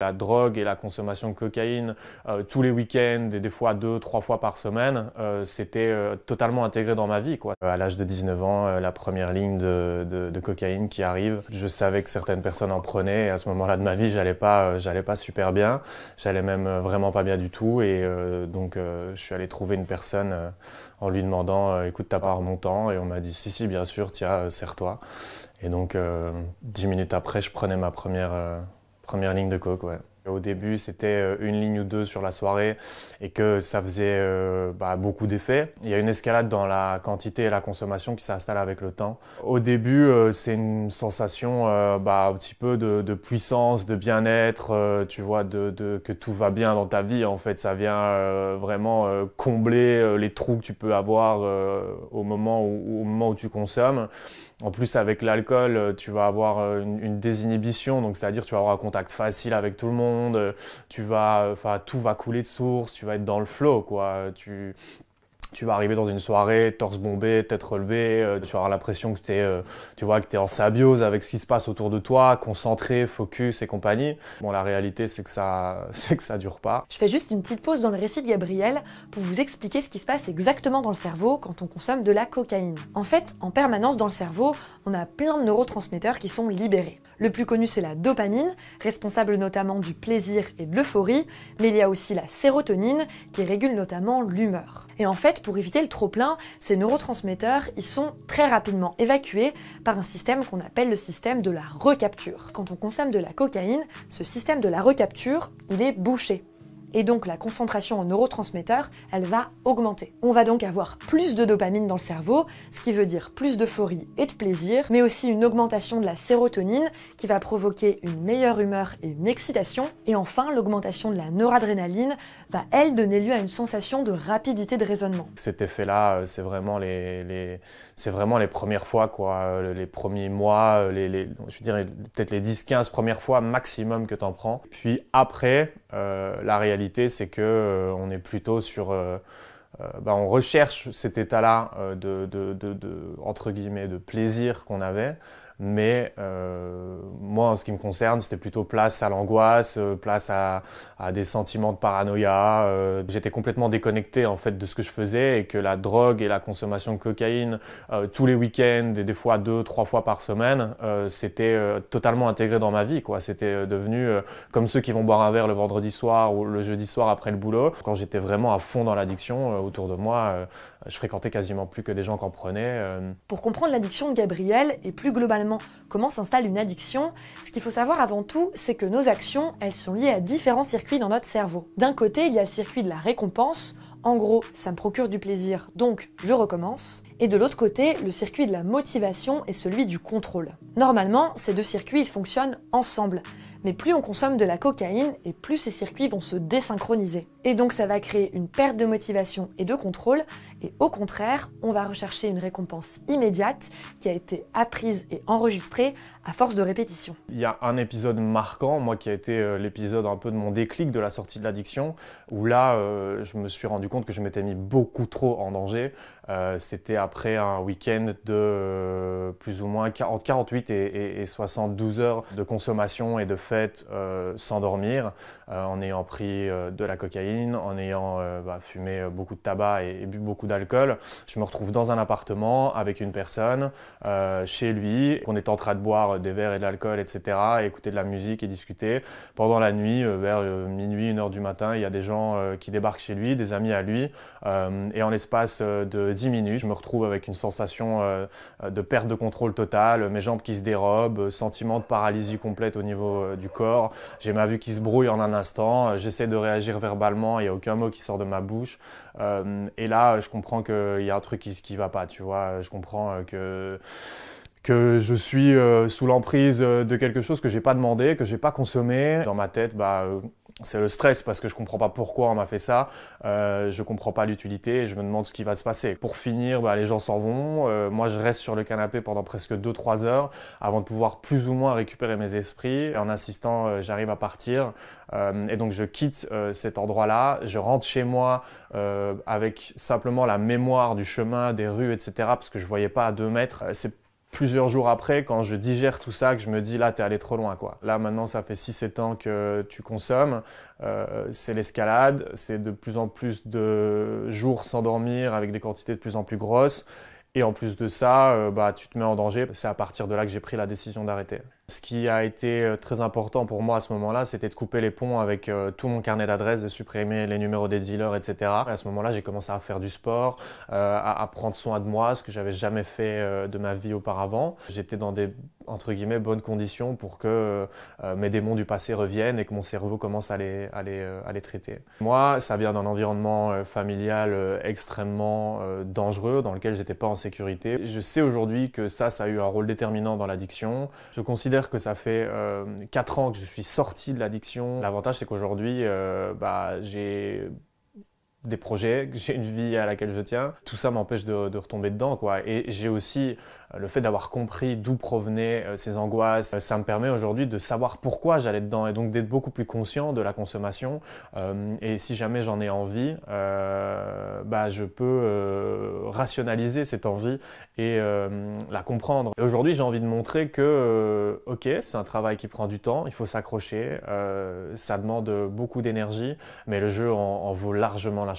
la drogue et la consommation de cocaïne euh, tous les week-ends et des fois deux, trois fois par semaine, euh, c'était euh, totalement intégré dans ma vie. Quoi. À l'âge de 19 ans, la première ligne de, de, de, cocaïne qui arrive, je savais que certaines personnes en prenaient et à ce moment-là de ma vie, j'allais pas, j'allais pas super bien, j'allais même vraiment pas bien du tout et donc je suis allé trouver une personne en lui demandant écoute t'as pas mon temps et on m'a dit si si bien sûr tiens serre-toi et donc dix minutes après je prenais ma première Première ligne de coke, ouais. Au début, c'était euh, une ligne ou deux sur la soirée et que ça faisait euh, bah, beaucoup d'effets. Il y a une escalade dans la quantité et la consommation qui s'installe avec le temps. Au début, euh, c'est une sensation bah, un petit peu de, de puissance, de bien-être, tu vois, de, de, que tout va bien dans ta vie. En fait, ça vient vraiment combler les trous que tu peux avoir au moment au moment où tu consommes. En plus, avec l'alcool, euh, tu vas avoir euh, une, désinhibition, donc c'est-à-dire tu vas avoir un contact facile avec tout le monde, euh, tu vas, enfin, tout va couler de source, tu vas être dans le flow, quoi. Tu, tu vas arriver dans une soirée, torse bombé, tête relevée, euh, tu vas avoir l'impression que tu es, euh, tu vois, que en symbiose avec ce qui se passe autour de toi, concentré, focus et compagnie. Bon, la réalité, c'est que ça, c'est que ça dure pas. Je fais juste une petite pause dans le récit de Gabriel pour vous expliquer ce qui se passe exactement dans le cerveau quand on consomme de la cocaïne. En fait, en permanence dans le cerveau, on a plein de neurotransmetteurs qui sont libérés. Le plus connu, c'est la dopamine, responsable notamment du plaisir et de l'euphorie, mais il y a aussi la sérotonine qui régule notamment l'humeur. Et en fait, pour éviter le trop-plein, ces neurotransmetteurs, sont très rapidement évacués par un système qu'on appelle le système de la recapture. Quand on consomme de la cocaïne, ce système de la recapture, il est bouché et donc la concentration en neurotransmetteurs, elle va augmenter. On va donc avoir plus de dopamine dans le cerveau, ce qui veut dire plus d'euphorie et de plaisir, mais aussi une augmentation de la sérotonine qui va provoquer une meilleure humeur et une excitation, et enfin l'augmentation de la noradrénaline va elle donner lieu à une sensation de rapidité de raisonnement. Cet effet-là, euh, c'est vraiment les, c'est vraiment les premières fois, quoi, euh, les premiers mois, euh, les, je veux dire peut-être les 10-15 premières fois maximum que tu en prends. Puis après, la réalité c'est que euh, on est plutôt sur euh, euh, bah, on recherche cet état-là de, de, de, entre guillemets de plaisir qu'on avait, mais euh, moi, en ce qui me concerne, c'était plutôt place à l'angoisse, euh, place à, à, des sentiments de paranoïa. Euh, J'étais complètement déconnecté en fait de ce que je faisais et que la drogue et la consommation de cocaïne euh, tous les week-ends et des fois deux, trois fois par semaine, euh, c'était totalement intégré dans ma vie. quoi. C'était devenu comme ceux qui vont boire un verre le vendredi soir ou le jeudi soir après le boulot. Quand j'étais vraiment à fond dans l'addiction, autour de moi, je fréquentais quasiment plus que des gens qui en prenaient. Pour comprendre l'addiction de Gabriel et plus globalement comment s'installe une addiction, ce qu'il faut savoir avant tout, c'est que nos actions, elles sont liées à différents circuits dans notre cerveau. D'un côté, il y a le circuit de la récompense, en gros, ça me procure du plaisir, donc je recommence. Et de l'autre côté, le circuit de la motivation et celui du contrôle. Normalement, ces deux circuits fonctionnent ensemble, mais plus on consomme de la cocaïne et plus ces circuits vont se désynchroniser. Et donc ça va créer une perte de motivation et de contrôle. Et au contraire, on va rechercher une récompense immédiate qui a été apprise et enregistrée à force de répétition. Il y a un épisode marquant, moi qui a été euh, l'épisode un peu de mon déclic de la sortie de l'addiction, où là euh, je me suis rendu compte que je m'étais mis beaucoup trop en danger. Euh, c'était après un week-end de plus ou moins 40, 48 et, et, 72 heures de consommation et de fête sans dormir, en ayant pris de la cocaïne en ayant euh, bah, fumé euh, beaucoup de tabac et, bu beaucoup d'alcool, je me retrouve dans un appartement avec une personne, euh, chez lui, qu'on est en train de boire des verres et de l'alcool, etc., écouter de la musique et discuter. Pendant la nuit, vers minuit, une heure du matin, il y a des gens qui débarquent chez lui, des amis à lui, et en l'espace de 10 minutes, je me retrouve avec une sensation de perte de contrôle totale, mes jambes qui se dérobent, sentiment de paralysie complète au niveau du corps, j'ai ma vue qui se brouille en un instant, j'essaie de réagir verbalement il n'y a aucun mot qui sort de ma bouche. Euh, et là, je comprends qu'il y a un truc qui, qui va pas, tu vois. Je comprends euh, que que je suis euh, sous l'emprise de quelque chose que je n'ai pas demandé, que je n'ai pas consommé. Dans ma tête, bah c'est le stress parce que je comprends pas pourquoi on m'a fait ça, euh, je comprends pas l'utilité et je me demande ce qui va se passer. Pour finir, bah, les gens s'en vont, euh, moi je reste sur le canapé pendant presque 2-3 heures avant de pouvoir plus ou moins récupérer mes esprits. en insistant, euh, j'arrive à partir euh, et donc je quitte cet endroit-là, je rentre chez moi avec simplement la mémoire du chemin, des rues, etc. parce que je voyais pas à 2 mètres. c'est plusieurs jours après, quand je digère tout ça, que je me dis là, t'es allé trop loin, quoi. Là, maintenant, ça fait 6-7 ans que tu consommes. Euh, c'est l'escalade, c'est de plus en plus de jours sans dormir avec des quantités de plus en plus grosses. Et en plus de ça, euh, bah, tu te mets en danger. C'est à partir de là que j'ai pris la décision d'arrêter. Ce qui a été euh, très important pour moi à ce moment-là, c'était de couper les ponts avec euh, tout mon carnet d'adresses, de supprimer les numéros des dealers, etc. À ce moment-là, j'ai commencé à faire du sport, euh, à, prendre soin de moi, ce que j'avais jamais fait de ma vie auparavant. J'étais dans des entre guillemets bonnes conditions pour que euh, mes démons du passé reviennent et que mon cerveau commence à les, à les, euh, à traiter. Moi, ça vient d'un environnement euh, familial extrêmement dangereux dans lequel j'étais pas en sécurité. Je sais aujourd'hui que ça, ça a eu un rôle déterminant dans l'addiction. Je considère que ça fait 4 ans que je suis sorti de l'addiction. L'avantage, c'est qu'aujourd'hui, bah, j'ai des projets, j'ai une vie à laquelle je tiens. Tout ça m'empêche de, de, retomber dedans, quoi. Et j'ai aussi euh, le fait d'avoir compris d'où provenaient euh, ces angoisses. Euh, ça me permet aujourd'hui de savoir pourquoi j'allais dedans et donc d'être beaucoup plus conscient de la consommation. et si jamais j'en ai envie, bah, je peux rationaliser cette envie et la comprendre. Aujourd'hui, j'ai envie de montrer que, ok, c'est un travail qui prend du temps, il faut s'accrocher, ça demande beaucoup d'énergie, mais le jeu en, en vaut largement la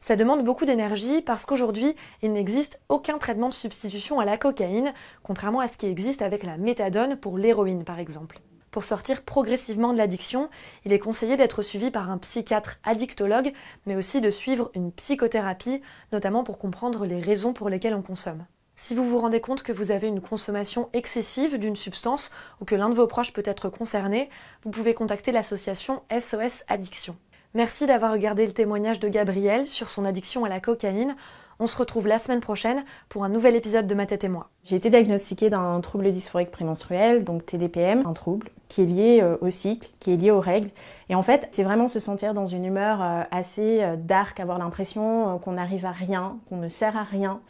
ça demande beaucoup d'énergie parce qu'aujourd'hui, il n'existe aucun traitement de substitution à la cocaïne, contrairement à ce qui existe avec la méthadone pour l'héroïne par exemple. Pour sortir progressivement de l'addiction, il est conseillé d'être suivi par un psychiatre addictologue, mais aussi de suivre une psychothérapie, notamment pour comprendre les raisons pour lesquelles on consomme. Si vous vous rendez compte que vous avez une consommation excessive d'une substance ou que l'un de vos proches peut être concerné, vous pouvez contacter l'association SOS Addiction. Merci d'avoir regardé le témoignage de Gabriel sur son addiction à la cocaïne. On se retrouve la semaine prochaine pour un nouvel épisode de Ma tête et moi. J'ai été diagnostiquée d'un trouble dysphorique prémenstruel, donc TDPM, un trouble qui est lié euh, au cycle, qui est lié aux règles. Et en fait, c'est vraiment se sentir dans une humeur euh, assez euh, dark, avoir l'impression qu'on n'arrive à rien, qu'on ne sert à rien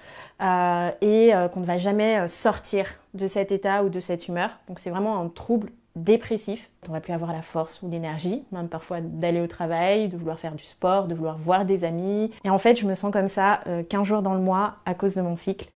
et qu'on ne va jamais sortir de cet état ou de cette humeur. Donc c'est vraiment un trouble dépressif. On va plus avoir la force ou l'énergie, même parfois d'aller au travail, de vouloir faire du sport, de vouloir voir des amis. Et en fait, je me sens comme ça 15 euh, jours dans le mois à cause de mon cycle.